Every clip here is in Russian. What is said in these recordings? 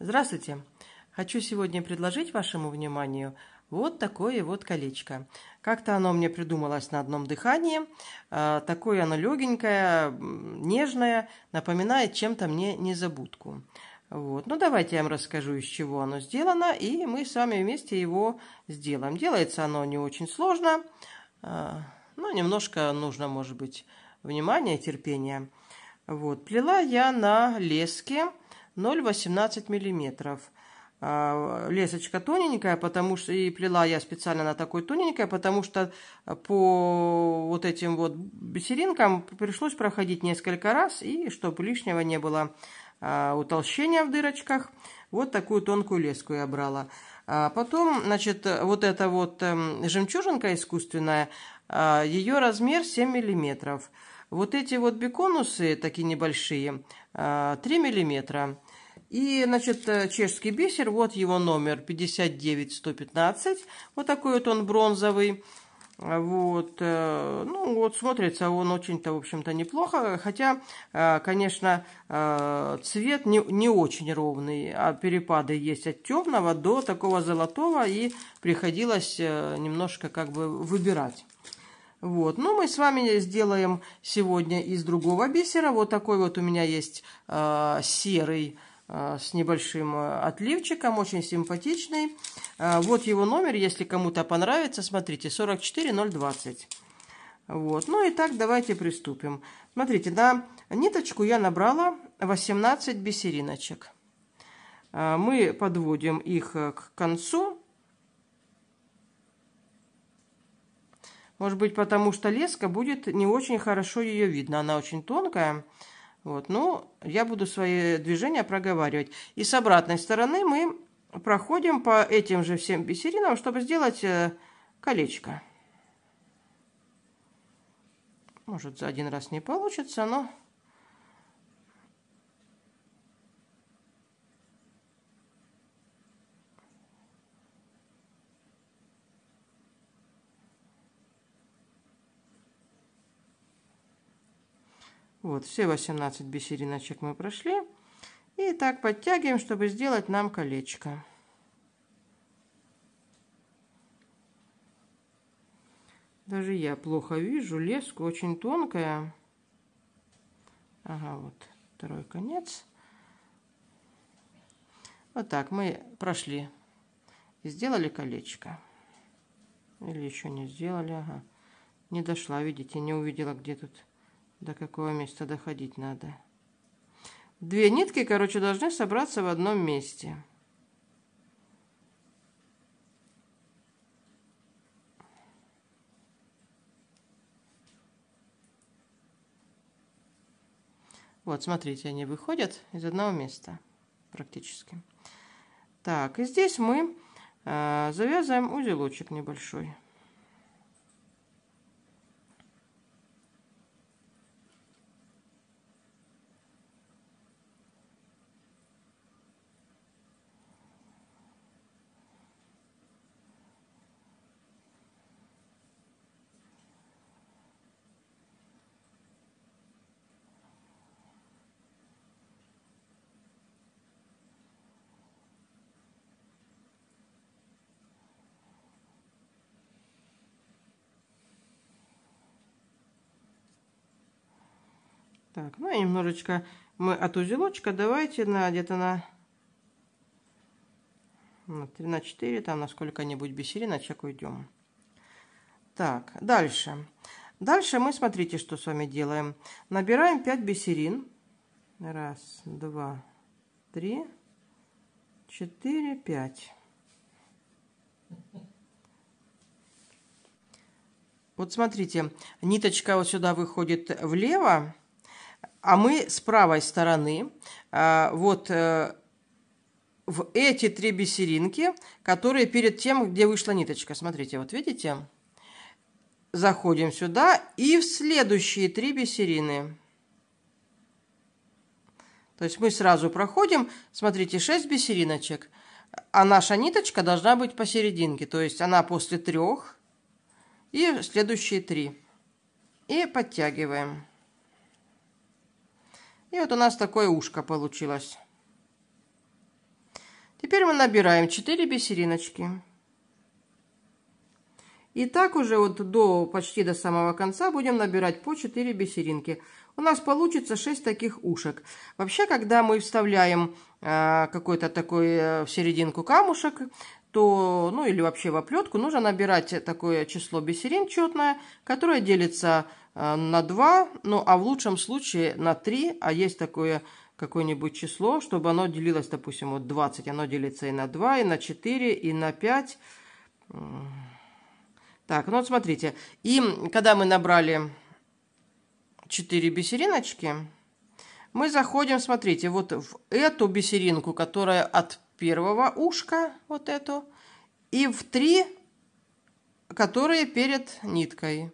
Здравствуйте! Хочу сегодня предложить вашему вниманию вот такое вот колечко. Как-то оно мне придумалось на одном дыхании. А, такое оно легенькое, нежное, напоминает чем-то мне незабудку. Вот. Ну, давайте я вам расскажу, из чего оно сделано, и мы с вами вместе его сделаем. Делается оно не очень сложно, а, но ну, немножко нужно, может быть, внимания, терпения. Вот. Плела я на леске 0,18 миллиметров. А, лесочка тоненькая, потому что и плела я специально на такой тоненькой, потому что по вот этим вот бисеринкам пришлось проходить несколько раз, и чтобы лишнего не было а, утолщения в дырочках, вот такую тонкую леску я брала. А потом, значит, вот эта вот эм, жемчужинка искусственная, а, Ее размер 7 мм. Вот эти вот беконусы, такие небольшие, 3 а, мм. И, значит, э, чешский бисер, вот его номер 59115. Вот такой вот он бронзовый. Вот, э, ну вот смотрится он очень-то, в общем-то, неплохо, хотя, э, конечно, цвет не, не очень ровный, а перепады есть от темного до такого золотого, и приходилось немножко как бы выбирать. Вот. Ну, мы с вами сделаем сегодня из другого бисера. Вот такой вот у меня есть э, серый э, с небольшим э, отливчиком, очень симпатичный. Э, вот его номер, если кому-то понравится, смотрите, 44020. Вот. Ну и так давайте приступим. Смотрите, на ниточку я набрала 18 бисериночек. Мы подводим их к концу Может быть, потому что леска будет не очень хорошо ее видно. Она очень тонкая. Вот, ну, я буду свои движения проговаривать. И с обратной стороны мы проходим по этим же всем бисеринам, чтобы сделать э, колечко. Может, за один раз не получится, но... Вот, все 18 бисериночек мы прошли. И так подтягиваем, чтобы сделать нам колечко. Даже я плохо вижу, леску очень тонкая. Ага, вот второй конец. Вот так мы прошли и сделали колечко. Или еще не сделали, ага. Не дошла, видите, не увидела, где тут до какого места доходить надо? Две нитки, короче, должны собраться в одном месте. Вот, смотрите, они выходят из одного места практически. Так, и здесь мы э, завязываем узелочек небольшой. Так, ну и немножечко мы от узелочка давайте на где-то на, на 3 на 4, там на сколько-нибудь бисериночек уйдем. Так, дальше. Дальше мы, смотрите, что с вами делаем. Набираем 5 бисерин. Раз, два, три, четыре, пять. Вот смотрите, ниточка вот сюда выходит влево, а мы с правой стороны э, вот э, в эти три бисеринки, которые перед тем, где вышла ниточка. Смотрите, вот видите? Заходим сюда и в следующие три бисерины. То есть мы сразу проходим, смотрите, 6 бисериночек, а наша ниточка должна быть посерединке, то есть она после трех и следующие три. И подтягиваем. И вот у нас такое ушко получилось. Теперь мы набираем 4 бисериночки. И так уже вот до, почти до самого конца будем набирать по 4 бисеринки. У нас получится 6 таких ушек. Вообще, когда мы вставляем э, какой-то такой э, в серединку камушек, то, ну или вообще в оплетку, нужно набирать такое число бисерин четное, которое делится э, на 2, ну а в лучшем случае на 3, а есть такое какое-нибудь число, чтобы оно делилось, допустим, вот 20, оно делится и на 2, и на 4, и на 5. Так, ну вот смотрите, и когда мы набрали 4 бисериночки, мы заходим, смотрите, вот в эту бисеринку, которая от первого ушка, вот эту, и в три, которые перед ниткой.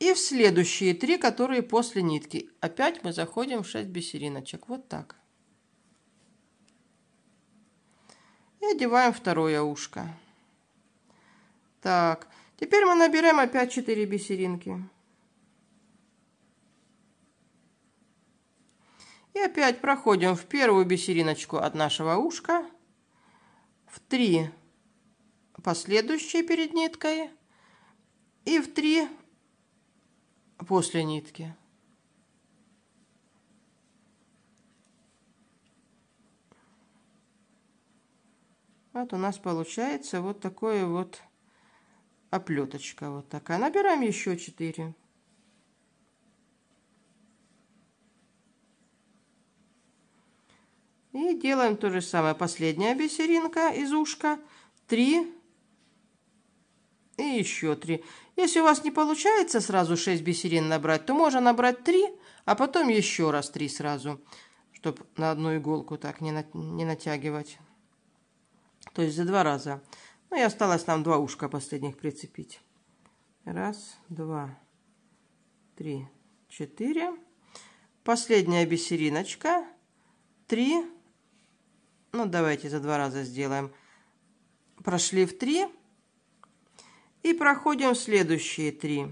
И в следующие три, которые после нитки. Опять мы заходим в 6 бисериночек. Вот так. И одеваем второе ушко. Так, теперь мы набираем опять 4 бисеринки. И опять проходим в первую бисериночку от нашего ушка, в три последующие перед ниткой и в три после нитки. Вот у нас получается вот такое вот оплеточка. Вот такая. Набираем еще 4. И делаем то же самое. Последняя бисеринка из ушка. Три. И еще три. Если у вас не получается сразу 6 бисерин набрать, то можно набрать 3, а потом еще раз 3 сразу, чтобы на одну иголку так не, на, не натягивать. То есть за два раза. Ну и осталось нам два ушка последних прицепить. Раз, два, три, четыре. Последняя бисериночка. Три ну давайте за два раза сделаем, прошли в три и проходим в следующие три.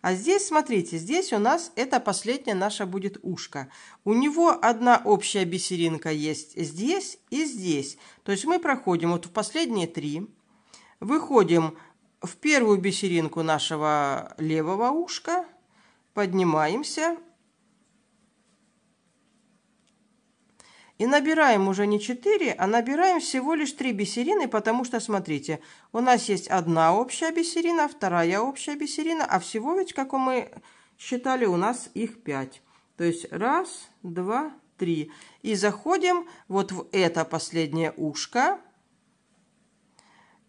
А здесь, смотрите, здесь у нас это последняя наша будет ушко. У него одна общая бисеринка есть здесь и здесь. То есть мы проходим вот в последние три, выходим в первую бисеринку нашего левого ушка, поднимаемся И набираем уже не 4, а набираем всего лишь 3 бисерины, потому что, смотрите, у нас есть одна общая бисерина, вторая общая бисерина, а всего ведь, как мы считали, у нас их 5. То есть раз, два, три. И заходим вот в это последнее ушко.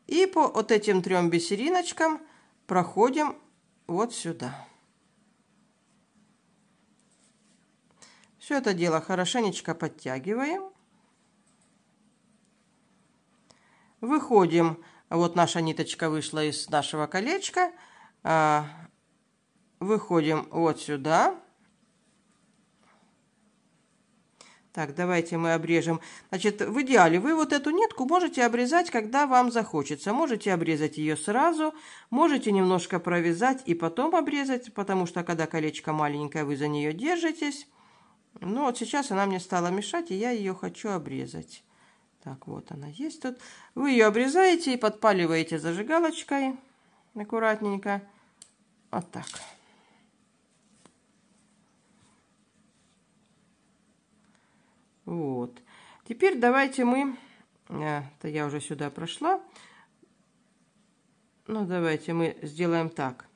И по вот этим трем бисериночкам проходим вот сюда. Все это дело хорошенечко подтягиваем. Выходим. Вот наша ниточка вышла из нашего колечка. А, выходим вот сюда. Так, давайте мы обрежем. Значит, в идеале вы вот эту нитку можете обрезать, когда вам захочется. Можете обрезать ее сразу, можете немножко провязать и потом обрезать, потому что когда колечко маленькое, вы за нее держитесь. Ну, вот сейчас она мне стала мешать, и я ее хочу обрезать. Так, вот она есть тут. Вы ее обрезаете и подпаливаете зажигалочкой аккуратненько. Вот так. Вот. Теперь давайте мы... Э, это я уже сюда прошла. Ну, давайте мы сделаем так.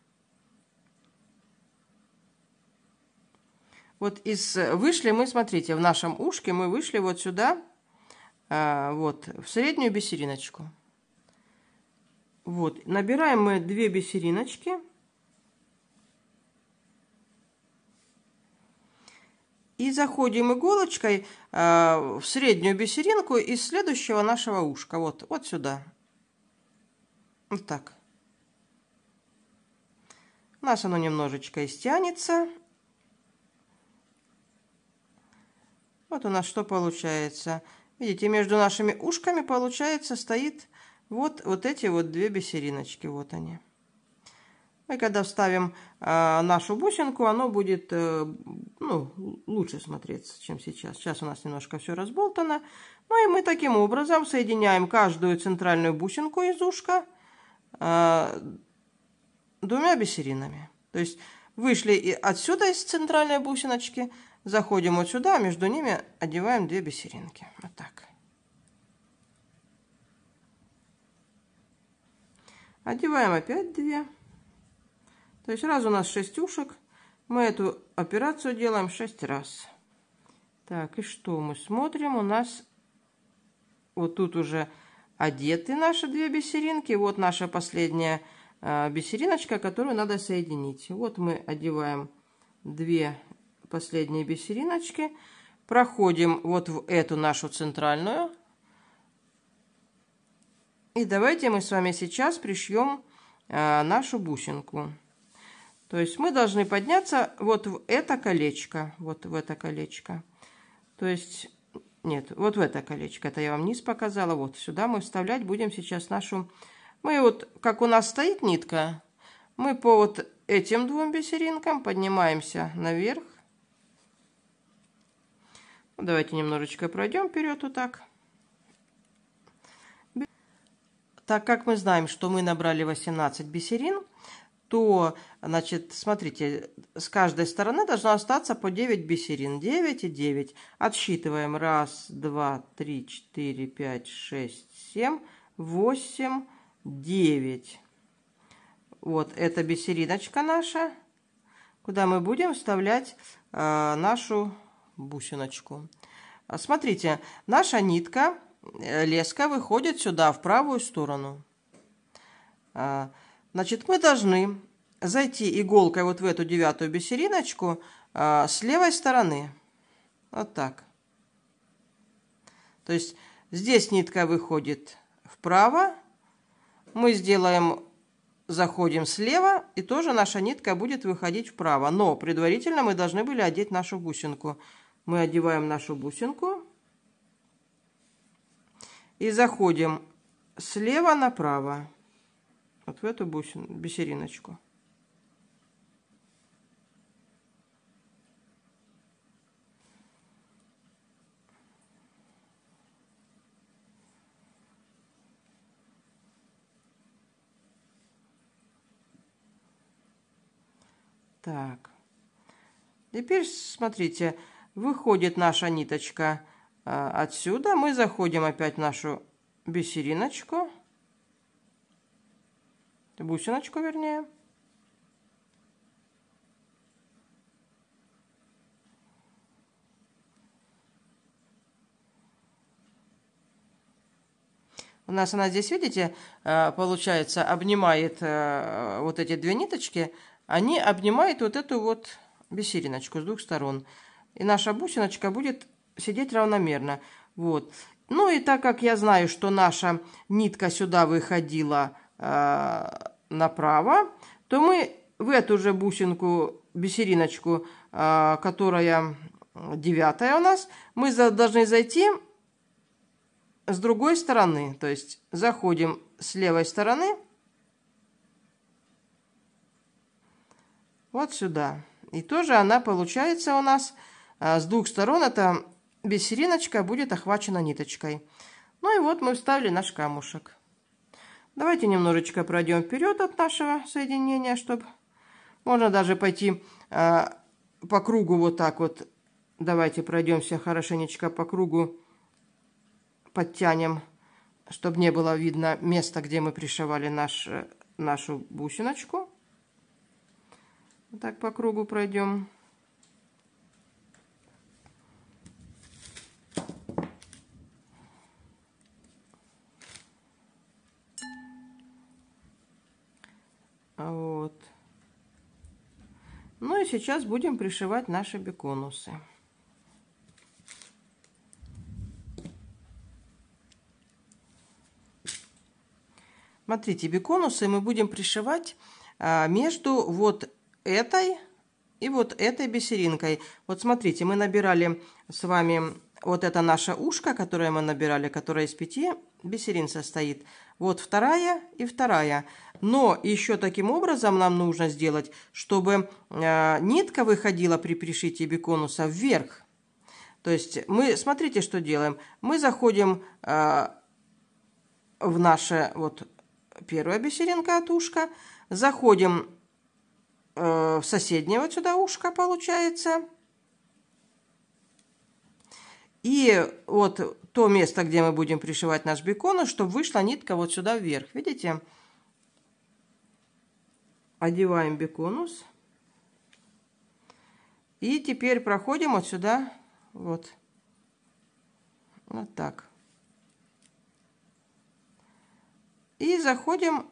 Вот из э, вышли мы, смотрите, в нашем ушке мы вышли вот сюда, а, вот, в среднюю бисериночку. Вот, набираем мы две бисериночки. И заходим иголочкой а, в среднюю бисеринку из следующего нашего ушка. Вот, вот сюда. Вот так. У нас оно немножечко истянется. Вот у нас что получается. Видите, между нашими ушками, получается, стоит вот, вот эти вот две бисериночки. Вот они. Мы когда вставим э, нашу бусинку, оно будет э, ну, лучше смотреться, чем сейчас. Сейчас у нас немножко все разболтано. Ну и мы таким образом соединяем каждую центральную бусинку из ушка э, двумя бисеринами. То есть вышли и отсюда из центральной бусиночки, Заходим вот сюда, между ними одеваем две бисеринки. Вот так. Одеваем опять две. То есть раз у нас 6 ушек. Мы эту операцию делаем 6 раз. Так, и что мы смотрим? У нас вот тут уже одеты наши две бисеринки. Вот наша последняя э, бисериночка, которую надо соединить. Вот мы одеваем две последние бисериночки. Проходим вот в эту нашу центральную. И давайте мы с вами сейчас пришьем э, нашу бусинку. То есть мы должны подняться вот в это колечко. Вот в это колечко. То есть, нет, вот в это колечко. Это я вам низ показала. Вот сюда мы вставлять будем сейчас нашу... Мы вот, как у нас стоит нитка, мы по вот этим двум бисеринкам поднимаемся наверх. Давайте немножечко пройдем вперед вот так. Так как мы знаем, что мы набрали 18 бисерин, то, значит, смотрите, с каждой стороны должно остаться по 9 бисерин. 9 и 9. Отсчитываем. 1, 2, 3, 4, 5, 6, 7, 8, 9. Вот эта бисериночка наша, куда мы будем вставлять э, нашу бусиночку. А, смотрите, наша нитка, э, леска выходит сюда, в правую сторону. А, значит, мы должны зайти иголкой вот в эту девятую бисериночку а, с левой стороны. Вот так. То есть здесь нитка выходит вправо. Мы сделаем, заходим слева, и тоже наша нитка будет выходить вправо. Но предварительно мы должны были одеть нашу бусинку мы одеваем нашу бусинку и заходим слева направо. Вот в эту бусин, бисериночку. Так. Теперь смотрите, выходит наша ниточка. А, отсюда мы заходим опять в нашу бисериночку. Бусиночку, вернее. У нас она здесь, видите, а, получается, обнимает а, вот эти две ниточки. Они обнимают вот эту вот бисериночку с двух сторон. И наша бусиночка будет сидеть равномерно. Вот. Ну и так как я знаю, что наша нитка сюда выходила э, направо, то мы в эту же бусинку, бисериночку, э, которая девятая у нас, мы за, должны зайти с другой стороны. То есть заходим с левой стороны вот сюда. И тоже она получается у нас а с двух сторон эта бисериночка будет охвачена ниточкой. Ну и вот мы вставили наш камушек. Давайте немножечко пройдем вперед от нашего соединения, чтобы можно даже пойти э, по кругу вот так вот. Давайте пройдемся хорошенечко по кругу, подтянем, чтобы не было видно место, где мы пришивали наш, э, нашу бусиночку. Вот так по кругу пройдем. А вот. Ну и сейчас будем пришивать наши беконусы. Смотрите, беконусы мы будем пришивать а, между вот этой и вот этой бисеринкой. Вот смотрите, мы набирали с вами вот это наше ушко, которое мы набирали, которое из пяти бисерин состоит. Вот вторая и вторая. Но еще таким образом нам нужно сделать, чтобы э, нитка выходила при пришитии биконуса вверх. То есть мы, смотрите, что делаем. Мы заходим э, в наше, вот первая бисеринка от ушка, заходим э, в соседнее вот сюда ушко получается. И вот то место, где мы будем пришивать наш бекон, чтобы вышла нитка вот сюда вверх. Видите? Одеваем беконус. И теперь проходим вот сюда, вот, вот так. И заходим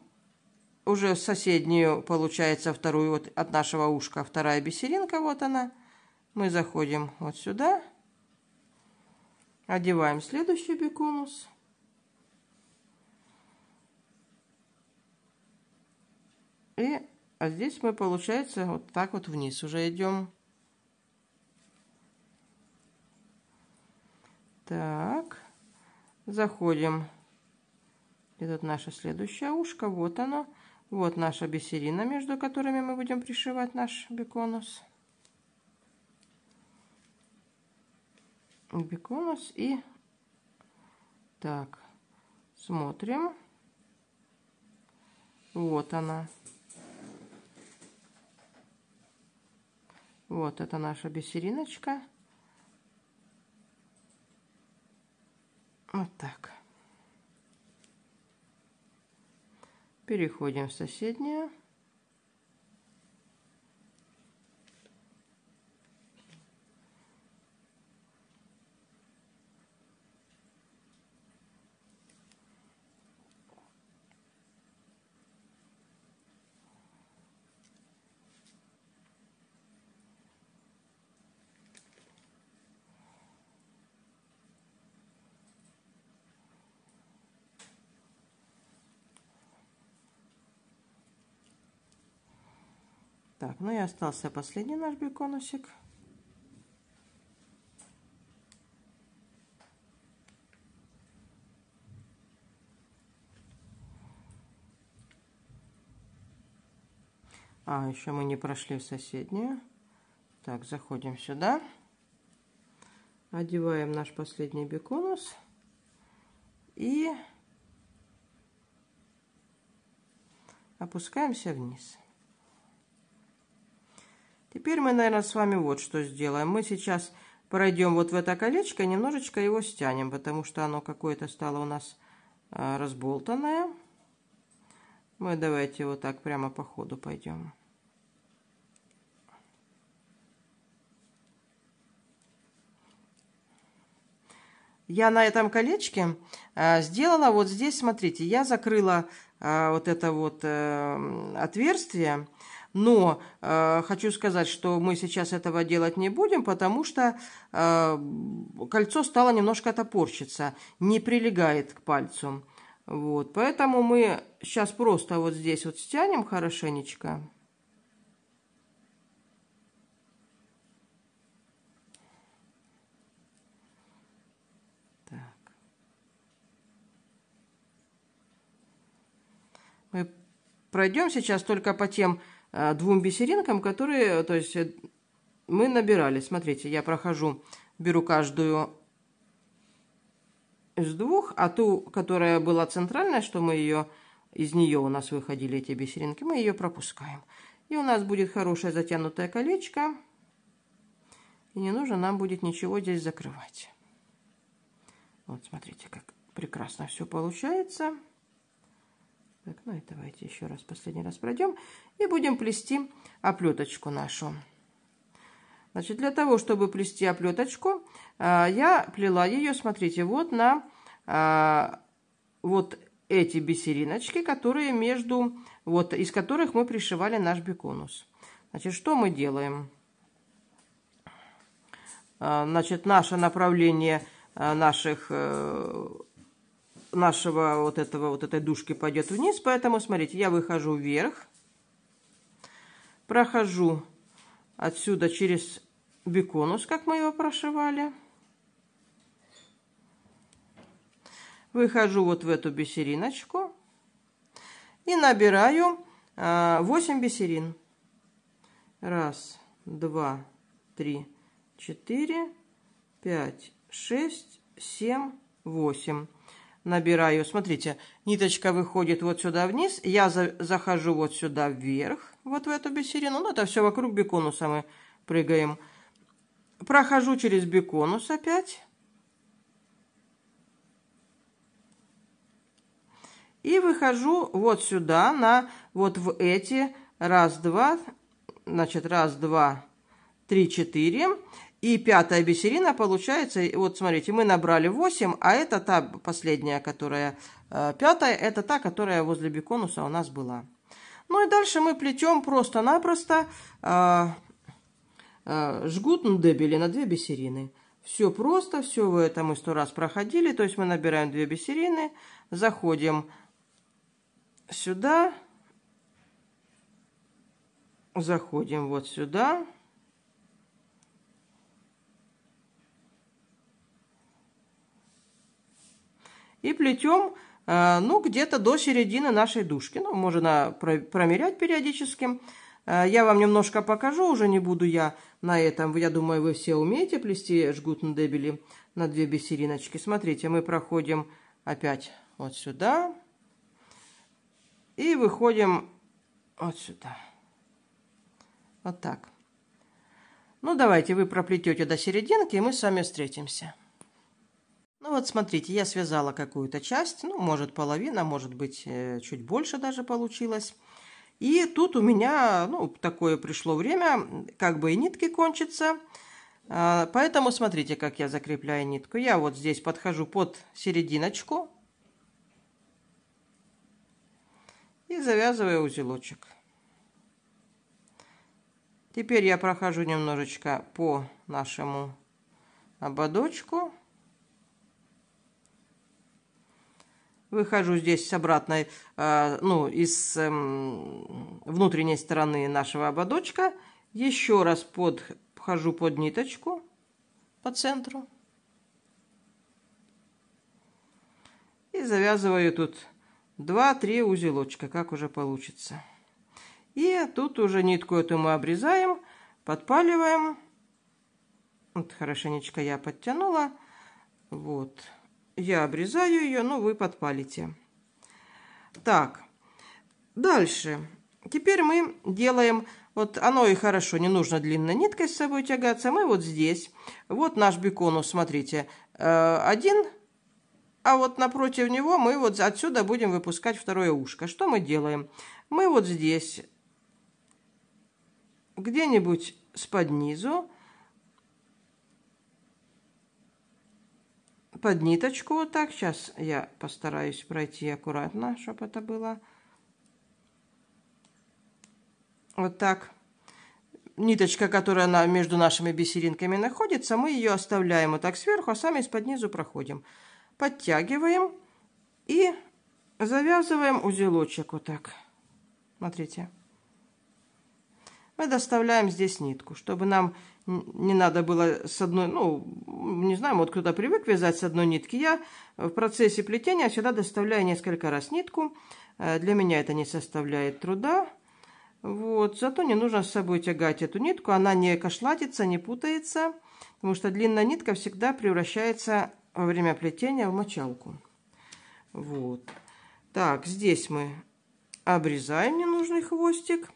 уже в соседнюю, получается, вторую, вот от нашего ушка, вторая бисеринка, вот она. Мы заходим вот сюда Одеваем следующий беконус. И а здесь мы, получается, вот так вот вниз уже идем. Так, заходим. И тут наше следующее ушко, вот оно. Вот наша бисерина, между которыми мы будем пришивать наш беконус. биконус и так смотрим вот она вот это наша бисериночка вот так переходим в соседнюю Так, ну и остался последний наш беконусик. А, еще мы не прошли в соседнюю. Так, заходим сюда. Одеваем наш последний беконус. И опускаемся вниз. Теперь мы, наверное, с вами вот что сделаем. Мы сейчас пройдем вот в это колечко, немножечко его стянем, потому что оно какое-то стало у нас э, разболтанное. Мы давайте вот так прямо по ходу пойдем. Я на этом колечке э, сделала вот здесь, смотрите, я закрыла э, вот это вот эм, отверстие, но э, хочу сказать, что мы сейчас этого делать не будем, потому что э, кольцо стало немножко топорщиться, не прилегает к пальцу. Вот, поэтому мы сейчас просто вот здесь вот стянем хорошенечко. Так. Мы пройдем сейчас только по тем Э, двум бисеринкам, которые, то есть э, мы набирали. Смотрите, я прохожу, беру каждую из двух, а ту, которая была центральная, что мы ее, из нее у нас выходили эти бисеринки, мы ее пропускаем. И у нас будет хорошее затянутое колечко. И не нужно нам будет ничего здесь закрывать. Вот смотрите, как прекрасно все получается. Так, ну и давайте еще раз, последний раз пройдем. И будем плести оплеточку нашу. Значит, для того, чтобы плести оплеточку, а, я плела ее, смотрите, вот на а, вот эти бисериночки, которые между, вот, из которых мы пришивали наш биконус. Значит, что мы делаем? А, значит, наше направление наших э, нашего вот этого вот этой душки пойдет вниз. Поэтому, смотрите, я выхожу вверх, прохожу отсюда через биконус, как мы его прошивали. Выхожу вот в эту бисериночку и набираю 8 а, бисерин. Раз, два, три, четыре, пять, шесть, семь, восемь набираю. Смотрите, ниточка выходит вот сюда вниз, я за захожу вот сюда вверх, вот в эту бисерину. Ну, это все вокруг беконуса мы прыгаем. Прохожу через беконус опять. И выхожу вот сюда, на вот в эти раз, два, значит, раз, два, три, четыре. И пятая бисерина получается, вот смотрите, мы набрали 8, а это та последняя, которая э, пятая, это та, которая возле биконуса у нас была. Ну и дальше мы плетем просто-напросто э, э, жгут ндебели ну, на две бисерины. Все просто, все в этом мы сто раз проходили. То есть мы набираем две бисерины, заходим сюда, заходим вот сюда. и плетем, э, ну, где-то до середины нашей дужки, Ну, можно промерять периодически. Э, я вам немножко покажу, уже не буду я на этом. Я думаю, вы все умеете плести жгут на дебели на две бисериночки. Смотрите, мы проходим опять вот сюда и выходим вот сюда. Вот так. Ну, давайте вы проплетете до серединки, и мы с вами встретимся. Ну вот смотрите, я связала какую-то часть, ну может половина, а может быть э, чуть больше даже получилось. И тут у меня, ну такое пришло время, как бы и нитки кончатся. А, поэтому смотрите, как я закрепляю нитку. Я вот здесь подхожу под серединочку и завязываю узелочек. Теперь я прохожу немножечко по нашему ободочку. Выхожу здесь с обратной, э, ну, из э, внутренней стороны нашего ободочка. Еще раз подхожу под ниточку по центру. И завязываю тут 2-3 узелочка, как уже получится. И тут уже нитку эту мы обрезаем, подпаливаем. Вот хорошенечко я подтянула. Вот. Я обрезаю ее, но ну, вы подпалите. Так, дальше. Теперь мы делаем, вот оно и хорошо, не нужно длинной ниткой с собой тягаться. Мы вот здесь, вот наш беконус, смотрите, э, один, а вот напротив него мы вот отсюда будем выпускать второе ушко. Что мы делаем? Мы вот здесь где-нибудь с под низу под ниточку. вот Так, сейчас я постараюсь пройти аккуратно, чтобы это было. Вот так. Ниточка, которая на, между нашими бисеринками находится, мы ее оставляем вот так сверху, а сами из-под низу проходим. Подтягиваем и завязываем узелочек вот так. Смотрите. Мы доставляем здесь нитку, чтобы нам не надо было с одной, ну, не знаю, вот кто-то привык вязать с одной нитки. Я в процессе плетения всегда доставляю несколько раз нитку. Э, для меня это не составляет труда. Вот, зато не нужно с собой тягать эту нитку, она не кошлатится, не путается, потому что длинная нитка всегда превращается во время плетения в мочалку. Вот. Так, здесь мы обрезаем ненужный хвостик.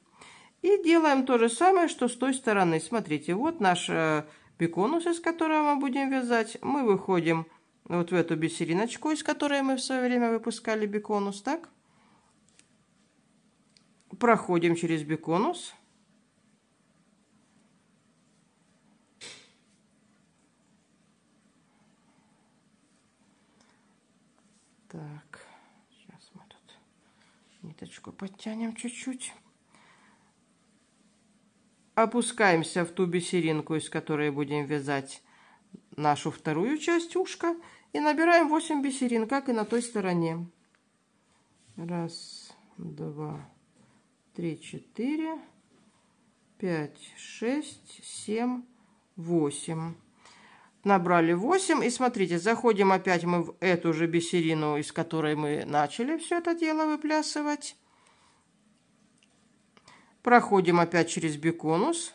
И делаем то же самое, что с той стороны. Смотрите, вот наш э, беконус, из которого мы будем вязать. Мы выходим вот в эту бисериночку, из которой мы в свое время выпускали беконус, так? Проходим через беконус. Так, сейчас мы тут ниточку подтянем чуть-чуть опускаемся в ту бисеринку, из которой будем вязать нашу вторую часть ушка и набираем 8 бисерин, как и на той стороне. Раз, два, три, четыре, пять, шесть, семь, восемь. Набрали 8 и смотрите, заходим опять мы в эту же бисерину, из которой мы начали все это дело выплясывать. Проходим опять через биконус.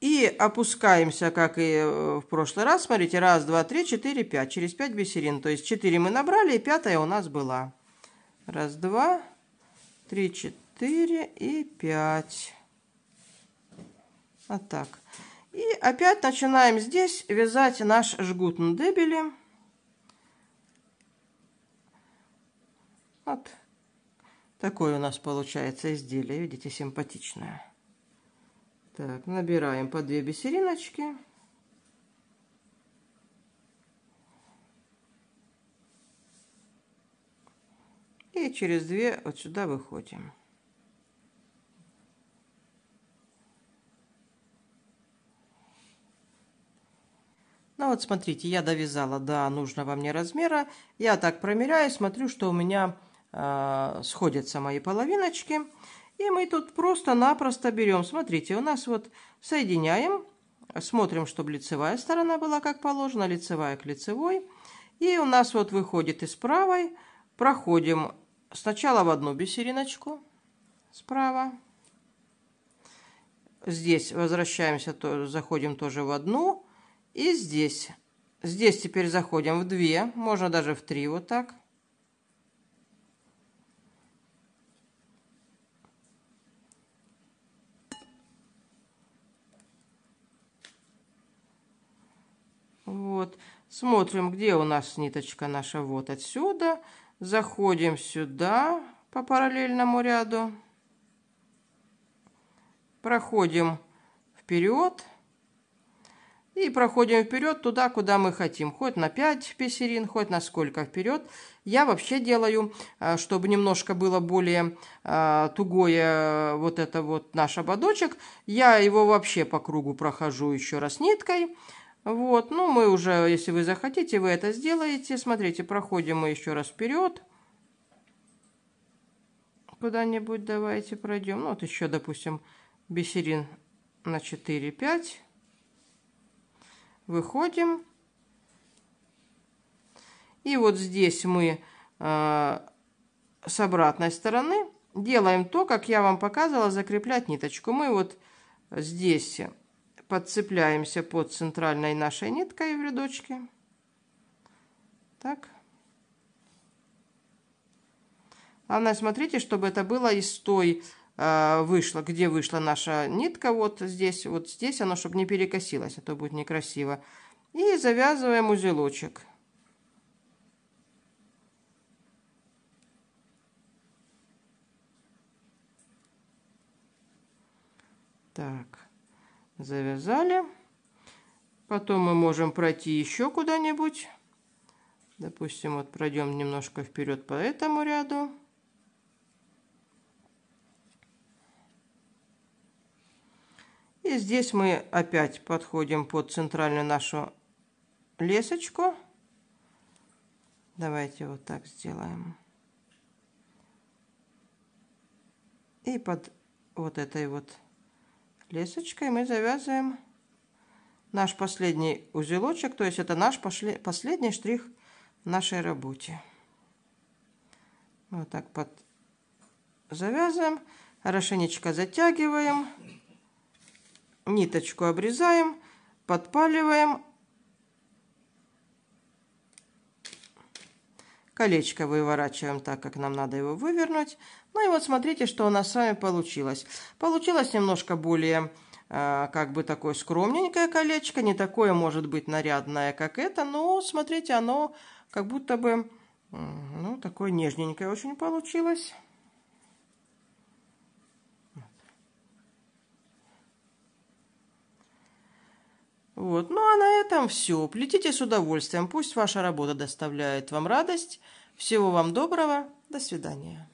И опускаемся, как и э, в прошлый раз. Смотрите, раз, два, три, четыре, пять. Через пять бисерин. То есть четыре мы набрали, и пятая у нас была. Раз, два, три, четыре и пять. Вот так. И опять начинаем здесь вязать наш жгут на дебеле. Вот. Такое у нас получается изделие, видите, симпатичное. Так, набираем по две бисериночки. И через две вот сюда выходим. Ну вот смотрите, я довязала до нужного мне размера. Я так промеряю, смотрю, что у меня а, сходятся мои половиночки. И мы тут просто-напросто берем, смотрите, у нас вот соединяем, смотрим, чтобы лицевая сторона была как положено, лицевая к лицевой. И у нас вот выходит из правой, проходим сначала в одну бисериночку справа. Здесь возвращаемся, то, заходим тоже в одну. И здесь. Здесь теперь заходим в две, можно даже в три вот так. Вот. Смотрим, где у нас ниточка наша. Вот отсюда. Заходим сюда по параллельному ряду. Проходим вперед. И проходим вперед туда, куда мы хотим. Хоть на 5 песерин, хоть на сколько вперед. Я вообще делаю, э, чтобы немножко было более э, тугое э, вот это вот наш ободочек. Я его вообще по кругу прохожу еще раз ниткой. Вот, ну мы уже, если вы захотите, вы это сделаете. Смотрите, проходим мы еще раз вперед. Куда-нибудь давайте пройдем. Ну, вот еще, допустим, бисерин на 4, 5. Выходим. И вот здесь мы э, с обратной стороны делаем то, как я вам показывала, закреплять ниточку. Мы вот здесь подцепляемся под центральной нашей ниткой в рядочке. Так. Главное, смотрите, чтобы это было из той э, вышло, где вышла наша нитка, вот здесь, вот здесь оно, чтобы не перекосилось, а то будет некрасиво. И завязываем узелочек. Так. Завязали. Потом мы можем пройти еще куда-нибудь. Допустим, вот пройдем немножко вперед по этому ряду. И здесь мы опять подходим под центральную нашу лесочку. Давайте вот так сделаем. И под вот этой вот лесочкой мы завязываем наш последний узелочек, то есть это наш пошли, последний штрих в нашей работе. Вот так под завязываем, хорошенечко затягиваем, ниточку обрезаем, подпаливаем, колечко выворачиваем так, как нам надо его вывернуть, ну и вот смотрите, что у нас с вами получилось. Получилось немножко более а, как бы такое скромненькое колечко, не такое, может быть, нарядное, как это, но, смотрите, оно как будто бы, ну, такое нежненькое очень получилось. Вот, ну а на этом все. Плетите с удовольствием, пусть ваша работа доставляет вам радость. Всего вам доброго, до свидания.